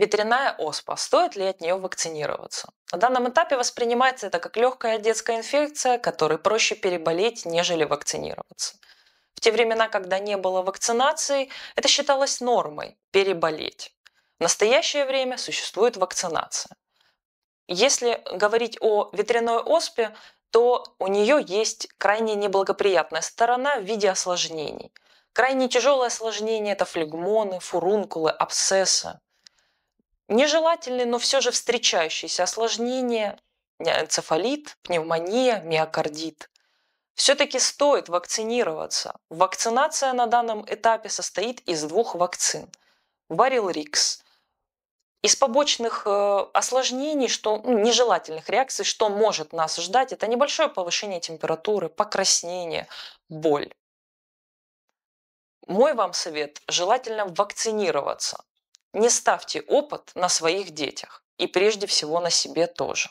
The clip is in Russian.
Ветряная оспа. Стоит ли от нее вакцинироваться? На данном этапе воспринимается это как легкая детская инфекция, которой проще переболеть, нежели вакцинироваться. В те времена, когда не было вакцинации, это считалось нормой – переболеть. В настоящее время существует вакцинация. Если говорить о ветряной оспе, то у нее есть крайне неблагоприятная сторона в виде осложнений. Крайне тяжелое осложнение – это флегмоны, фурункулы, абсцессы. Нежелательные, но все же встречающиеся осложнения э, – энцефалит, пневмония, миокардит. Все-таки стоит вакцинироваться. Вакцинация на данном этапе состоит из двух вакцин – Варилрикс. Из побочных э, осложнений, что, ну, нежелательных реакций, что может нас ждать, это небольшое повышение температуры, покраснение, боль. Мой вам совет – желательно вакцинироваться. Не ставьте опыт на своих детях и прежде всего на себе тоже.